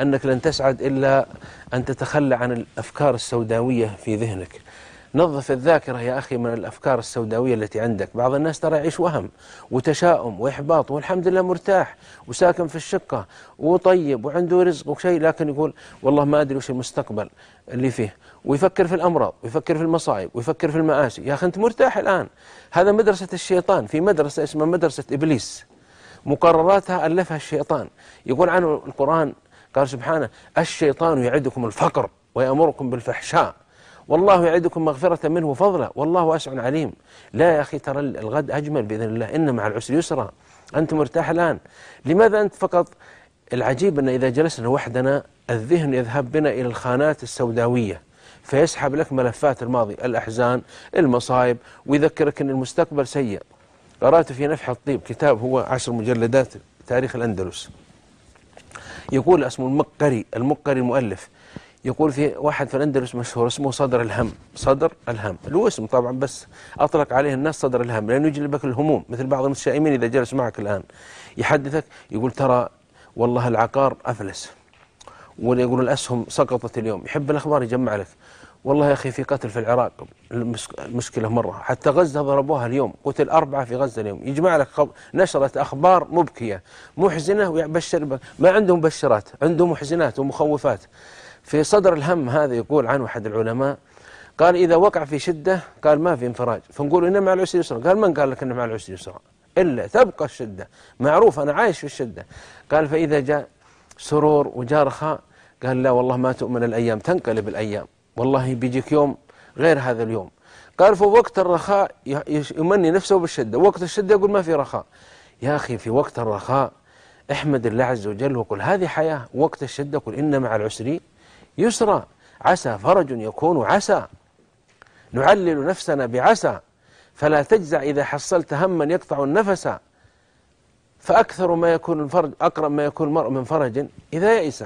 أنك لن تسعد إلا أن تتخلى عن الأفكار السوداوية في ذهنك نظف الذاكرة يا أخي من الأفكار السوداوية التي عندك بعض الناس ترى يعيش وهم وتشاؤم وإحباط والحمد لله مرتاح وساكن في الشقة وطيب وعنده رزق وشيء لكن يقول والله ما أدري وش المستقبل اللي فيه ويفكر في الأمراض ويفكر في المصائب ويفكر في المآسي يا أخي أنت مرتاح الآن هذا مدرسة الشيطان في مدرسة اسمها مدرسة إبليس مقرراتها ألفها الشيطان يقول عنه القرآن قال سبحانه الشيطان يعدكم الفقر ويأمركم بالفحشاء والله يعدكم مغفرة منه وفضلا والله واسع عليم لا يا أخي ترى الغد أجمل بإذن الله إن مع العسر يسرا أنت مرتاح الآن لماذا أنت فقط العجيب أن إذا جلسنا وحدنا الذهن يذهب بنا إلى الخانات السوداوية فيسحب لك ملفات الماضي الأحزان المصايب ويذكرك أن المستقبل سيء قرأت في نفح الطيب كتاب هو عشر مجلدات تاريخ الأندلس يقول اسمه المقري المقري المؤلف يقول في واحد في الاندلس مشهور اسمه صدر الهم صدر الهم له اسم طبعا بس أطلق عليه الناس صدر الهم لأنه يجلبك الهموم مثل بعض المتشائمين إذا جلس معك الآن يحدثك يقول ترى والله العقار أفلس يقول الأسهم سقطت اليوم يحب الأخبار يجمع لك والله يا أخي في قتل في العراق المشكلة مرة حتى غزة ضربوها اليوم قتل أربعة في غزة اليوم يجمع لك خب... نشرة أخبار مبكية محزنة ويبشر ما عندهم مبشرات عندهم محزنات ومخوفات في صدر الهم هذا يقول عنه أحد العلماء قال إذا وقع في شدة قال ما في انفراج فنقول إن مع العسر يسرا قال من قال لك إن مع العسر يسرا إلا تبقى الشدة معروف أنا عايش في الشدة قال فإذا جاء سرور وجاء رخاء قال لا والله ما تؤمن الأيام تنقلب الأيام والله بيجيك يوم غير هذا اليوم قال في وقت الرخاء يمني نفسه بالشدة وقت الشدة يقول ما في رخاء يا أخي في وقت الرخاء احمد الله عز وجل وقل هذه حياة وقت الشدة قل إن مع العسر يسرا عسى فرج يكون عسى نعلل نفسنا بعسى فلا تجزع إذا حصلت هما يقطع النفس فأكثر ما يكون الفرج أقرب ما يكون المرء من فرج إذا يئس